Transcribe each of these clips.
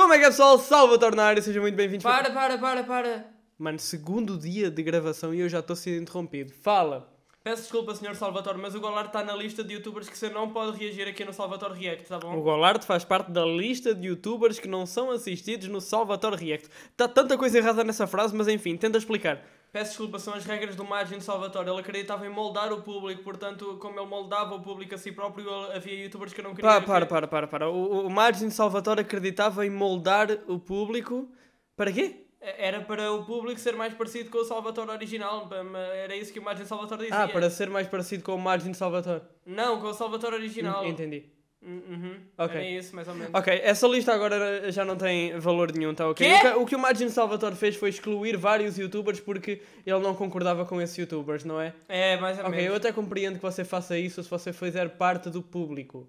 Como é que é pessoal? Salve Tornário, sejam muito bem-vindos. Para, para, para, para. Mano, segundo dia de gravação e eu já estou sendo interrompido. Fala! Peço desculpa, Sr. Salvatore, mas o Golardo está na lista de youtubers que você não pode reagir aqui no Salvatore React, tá bom? O Golardo faz parte da lista de youtubers que não são assistidos no Salvatore React. Está tanta coisa errada nessa frase, mas enfim, tenta explicar. Peço desculpa, são as regras do Margin Salvatore. Ele acreditava em moldar o público, portanto, como ele moldava o público a si próprio, havia youtubers que não queriam. Para, para, para, para, para. O, o Margin Salvatore acreditava em moldar o público. Para quê? É, era para o público ser mais parecido com o Salvatore original. Era isso que o Margin Salvatore dizia. Ah, para ser mais parecido com o Margin Salvatore. Não, com o Salvatore original. Entendi. Uhum. Okay. É isso, mais ou menos. Ok, essa lista agora já não tem valor nenhum, tá ok? O que, o que o Salvatore fez foi excluir vários youtubers porque ele não concordava com esses youtubers, não é? É, mais ou okay, menos. Ok, eu até compreendo que você faça isso se você fizer parte do público.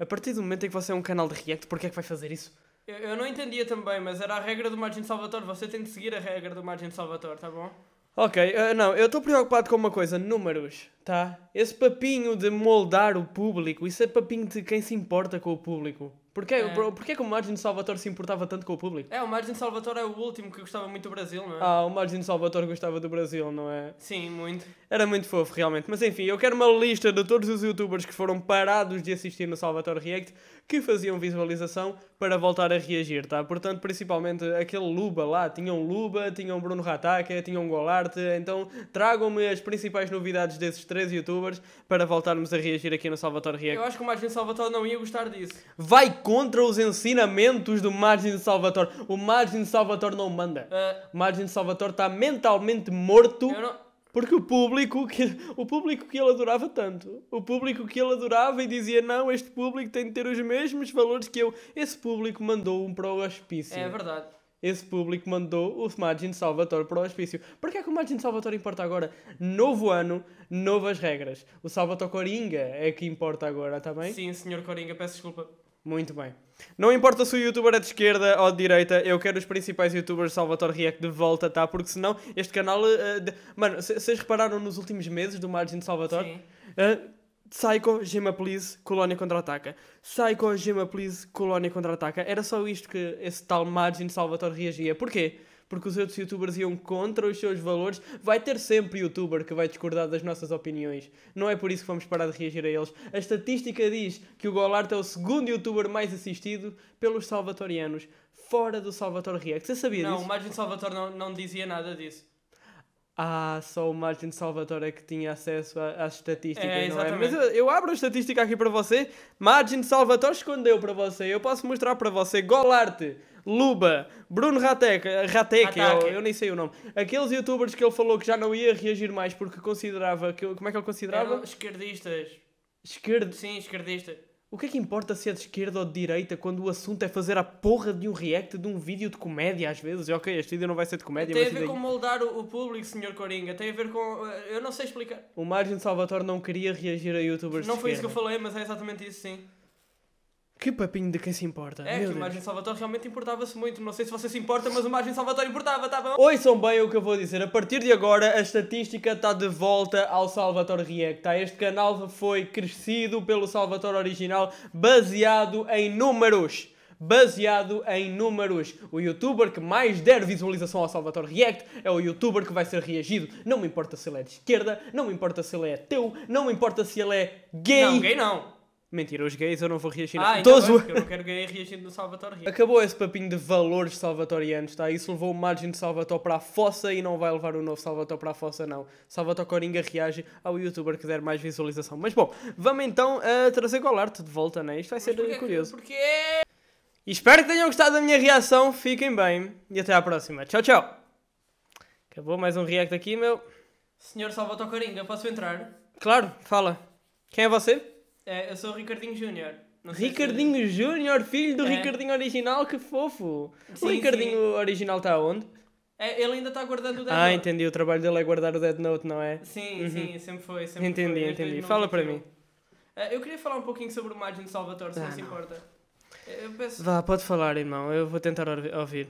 A partir do momento em que você é um canal de react, porquê é que vai fazer isso? Eu, eu não entendia também, mas era a regra do margin Salvatore, você tem de seguir a regra do margin Salvatore, tá bom? Ok, uh, não, eu estou preocupado com uma coisa, números, tá? Esse papinho de moldar o público, isso é papinho de quem se importa com o público. Porquê, é. porquê que o Margin Salvatore se importava tanto com o público? É, o Margin Salvatore é o último que gostava muito do Brasil, não é? Ah, o Margin Salvatore gostava do Brasil, não é? Sim, muito. Era muito fofo, realmente. Mas enfim, eu quero uma lista de todos os youtubers que foram parados de assistir no Salvatore React que faziam visualização para voltar a reagir, tá? Portanto, principalmente aquele Luba lá. Tinham Luba, tinham Bruno Rataca, tinham Golarte. Então, tragam-me as principais novidades desses três youtubers para voltarmos a reagir aqui no Salvatore React. Eu acho que o Margin Salvatore não ia gostar disso. Vai contra os ensinamentos do Margin Salvatore. O Margin Salvatore não manda. Uh, o Margin Salvatore está mentalmente morto. Não... Porque o público, que, o público que ele adorava tanto, o público que ele adorava e dizia: Não, este público tem de ter os mesmos valores que eu. Esse público mandou um para o hospício. É verdade. Esse público mandou o Margin Salvatore para o hospício. Porquê é que o Margin Salvatore importa agora? Novo ano, novas regras. O Salvatore Coringa é que importa agora, está bem? Sim, senhor Coringa, peço desculpa. Muito bem. Não importa se o youtuber é de esquerda ou de direita, eu quero os principais youtubers Salvatore React de volta, tá? Porque senão este canal. Uh, de... Mano, vocês repararam nos últimos meses do Margin de Salvatore? Sim. Uh, eh, Psycho, Gema Please, Colónia contra-ataca. Psycho, Gema Please, Colónia contra-ataca. Era só isto que esse tal Margin Salvatore reagia. Porquê? porque os outros youtubers iam contra os seus valores, vai ter sempre youtuber que vai discordar das nossas opiniões. Não é por isso que vamos parar de reagir a eles. A estatística diz que o Golart é o segundo youtuber mais assistido pelos salvatorianos, fora do Salvatore React. Você sabia não, disso? Não, o Margin Salvatore não, não dizia nada disso. Ah, só o Margin Salvatore é que tinha acesso às estatísticas, é, não é? Mas eu, eu, abro a estatística aqui para você. Margin Salvatore escondeu para você. Eu posso mostrar para você. Golarte, Luba, Bruno Rateca, Rateca eu, eu, nem sei o nome. Aqueles youtubers que ele falou que já não ia reagir mais porque considerava. Que, como é que ele considerava? Eram esquerdistas. Esquerdo? Sim, esquerdista. O que é que importa se é de esquerda ou de direita quando o assunto é fazer a porra de um react de um vídeo de comédia às vezes? E, é ok, este vídeo não vai ser de comédia, Tem a ver com moldar o, público, senhor Coringa. Tem a ver com. Eh, eu não sei explicar. O Margin Salvatore não queria reagir a youtubers Não foi isso que eu falei, mas é exatamente isso, sim. Que papinho de quem se importa. É Meu que o Margem Salvatore realmente importava-se muito. Não sei se você se importa, mas o Margem Salvatore importava, tá bom? são bem o que eu vou dizer. A partir de agora, a estatística está de volta ao Salvatore React. Tá? Este canal foi crescido pelo Salvatore original, baseado em números baseado em números. O youtuber que mais der visualização ao Salvatore React é o youtuber que vai ser reagido. Não me importa se ele é de esquerda, não me importa se ele é teu, não me importa se ele é gay. Não, gay não. Mentira, os gays eu não vou reagir. Ah, ainda porque eu não quero gay reagindo no Salvatore Acabou esse papinho de valores salvatorianos, tá? Isso levou o margem de Salvatore para a fossa e não vai levar o novo Salvatore para a fossa, não. Salvatore Coringa reage ao youtuber que der mais visualização. Mas bom, vamos então a eh, trazer Golarte de volta, né? Isto vai Mas ser eh, porque, curioso. Porquê? E espero que tenham gostado da minha reação, fiquem bem e até à próxima. Tchau, tchau! Acabou mais um react aqui, meu. Senhor Salvatore Coringa, posso entrar? Claro, fala. Quem é você? É, eu sou o Ricardinho Júnior. Ricardinho se... Júnior, filho do é. Ricardinho original, que fofo! Sim, o Ricardinho sim. original está onde? É, ele ainda está guardando o Dead ah, Note. Ah, entendi. O trabalho dele é guardar o Dead Note, não é? Sim, uhum. sim, sempre foi. Sempre entendi, foi. entendi. Fala para mim. É, eu queria falar um pouquinho sobre o Margin Salvatore, se ah, não se importa. Eu peço... Vá, pode falar, irmão. Eu vou tentar ouvir.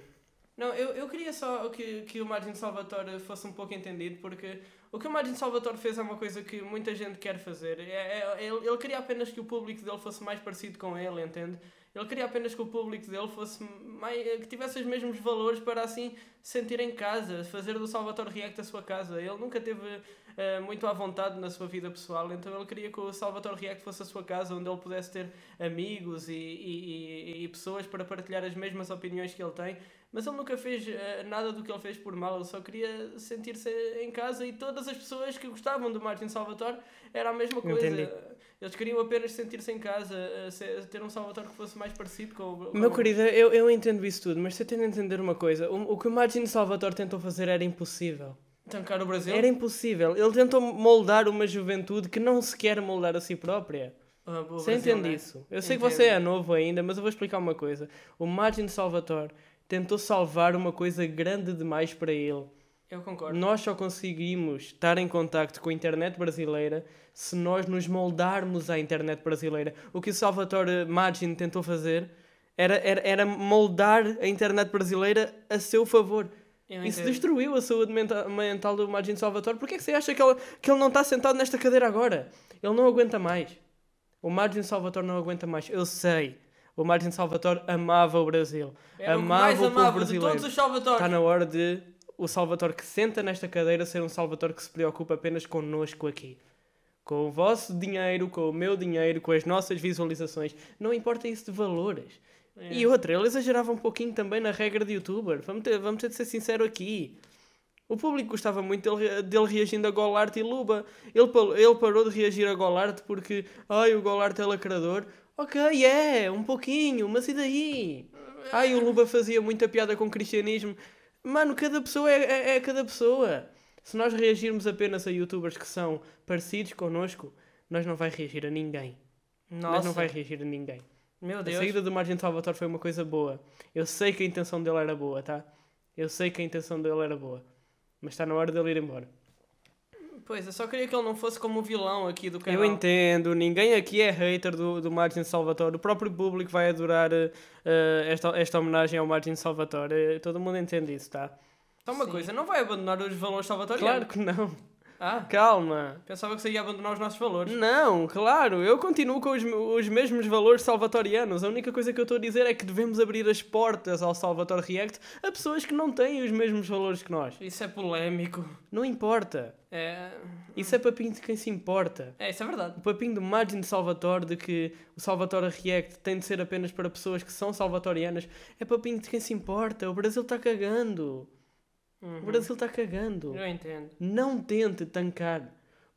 Não, eu, eu queria só que, que o Margin Salvatore fosse um pouco entendido, porque o que o Margin Salvatore fez é uma coisa que muita gente quer fazer. É, é ele, ele queria apenas que o público dele fosse mais parecido com ele, entende? Ele queria apenas que o público dele fosse mais, que tivesse os mesmos valores para assim sentir em casa, fazer do Salvatore React a sua casa. Ele nunca teve uh, muito à vontade na sua vida pessoal, então ele queria que o Salvatore React fosse a sua casa, onde ele pudesse ter amigos e, e, e pessoas para partilhar as mesmas opiniões que ele tem. Mas ele nunca fez uh, nada do que ele fez por mal, ele só queria sentir-se em casa e todas as pessoas que gostavam do Martin Salvatore era a mesma coisa. Entendi eles queriam apenas sentir-se em casa, ter um Salvatore que fosse mais parecido com o. Meu querido, eu, eu entendo isso tudo, mas você tem de entender uma coisa: o, o que o Margin Salvatore tentou fazer era impossível. Tancar o Brasil? Era impossível. Ele tentou moldar uma juventude que não se quer moldar a si própria. Ah, boa, você Brasil, entende né? isso? Eu Entendo. sei que você é novo ainda, mas eu vou explicar uma coisa. O Martin Salvatore tentou salvar uma coisa grande demais para ele. Eu concordo. Nós só conseguimos estar em contacto com a internet brasileira se nós nos moldarmos à internet brasileira. O que o Salvatore Magin tentou fazer era, era, era moldar a internet brasileira a seu favor. Isso destruiu a saúde mental, mental do Magin Salvatore. Porquê é que você acha que ele, que ele não está sentado nesta cadeira agora? Ele não aguenta mais. O Margin Salvatore não aguenta mais. Eu sei. O Margin Salvatore amava o Brasil. É amava o, mais o amava povo brasileiro. Está na hora de o Salvador que senta nesta cadeira ser um Salvador que se preocupa apenas connosco aqui. Com o vosso dinheiro, com o meu dinheiro, com as nossas visualizações. Não importa isso de valores. É. E outra, ele exagerava um pouquinho também na regra de youtuber. Vamos ter, vamos ter de ser sincero aqui. O público gostava muito dele, dele reagindo a Golart e Luba. Ele, ele parou de reagir a Golart porque, ai, o Golart é lacrador. Ok, é, yeah, um pouquinho, mas e daí? Ai, o Luba fazia muita piada com o cristianismo. Mano, cada pessoa é, é, é cada pessoa. Se nós reagirmos apenas a youtubers que são parecidos connosco, nós não vai reagir a ninguém. Nossa. Nós não vai reagir a ninguém. Meu Deus. A saída do Margin Salvatore foi uma coisa boa. Eu sei que a intenção dele era boa, tá? Eu sei que a intenção dele era boa. Mas está na hora dele ir embora. Pois, eu só queria que ele não fosse como o vilão aqui do canal. Eu entendo, ninguém aqui é hater do, do Martin Salvatore. O próprio público vai adorar uh, esta, esta homenagem ao Martin Salvatore. Eh, todo mundo entende isso, tá? Então, uma Sim. coisa, não vai abandonar os valores salvatorianos? Claro que não. Ah, Calma. Pensava que você ia abandonar os nossos valores. Não, claro, eu continuo com os, os mesmos valores salvatorianos. A única coisa que eu estou a dizer é que devemos abrir as portas ao Salvatore React a pessoas que não têm os mesmos valores que nós. Isso é polémico. Não importa. É... Isso é papinho de quem se importa. É, isso é verdade. O papinho do Margin de Salvatore de que o Salvatore React tem de ser apenas para pessoas que são salvatorianas é papinho de quem se importa. O Brasil está cagando. Uhum. O Brasil está cagando. Eu entendo. Não tente tancar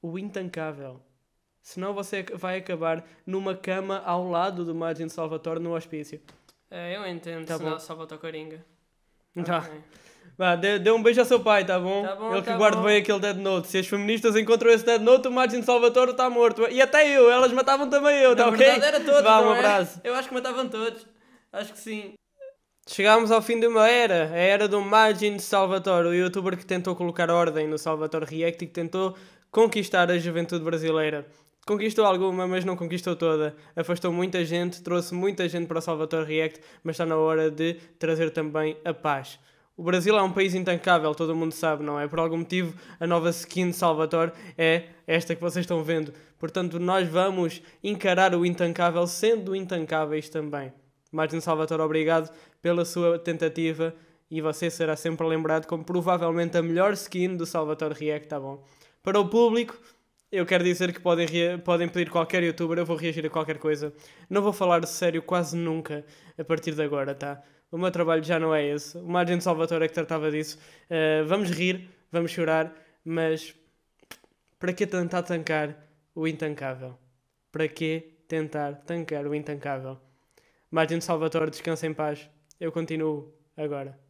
o intancável. Senão você vai acabar numa cama ao lado do Margin de Salvatore no hospício. É, eu entendo, tá senão Salvatore Coringa. Tá. Okay. Vá, dê, dê, um beijo ao seu pai, tá bom? Tá bom Ele tá que guarda bem aquele Dead Note. Se as feministas encontram esse Dead Note, o Martin Salvatore está morto. E até eu, elas matavam também eu, Na tá ok? Era todos, Vá, um é? abraço. É? Eu acho que matavam todos. Acho que sim. Chegámos ao fim de uma era, a era do Magin Salvatore, o youtuber que tentou colocar ordem no Salvatore React e que tentou conquistar a juventude brasileira. Conquistou alguma, mas não conquistou toda. Afastou muita gente, trouxe muita gente para o Salvatore React, mas está na hora de trazer também a paz. O Brasil é um país intancável, todo mundo sabe, não é? Por algum motivo, a nova skin de Salvatore é esta que vocês estão vendo. Portanto, nós vamos encarar o intancável sendo intancáveis também. Martin Salvatore, obrigado pela sua tentativa e você será sempre lembrado como provavelmente a melhor skin do Salvatore React, tá bom? Para o público, eu quero dizer que podem, podem pedir qualquer youtuber, eu vou reagir a qualquer coisa. Não vou falar sério quase nunca a partir de agora, tá? O meu trabalho já não é esse. O Margem Salvatore é que tratava disso. Uh, vamos rir, vamos chorar, mas para que tentar tancar o intancável? Para que tentar tancar o intancável? Martin Salvatore, descansa em paz. Eu continuo agora.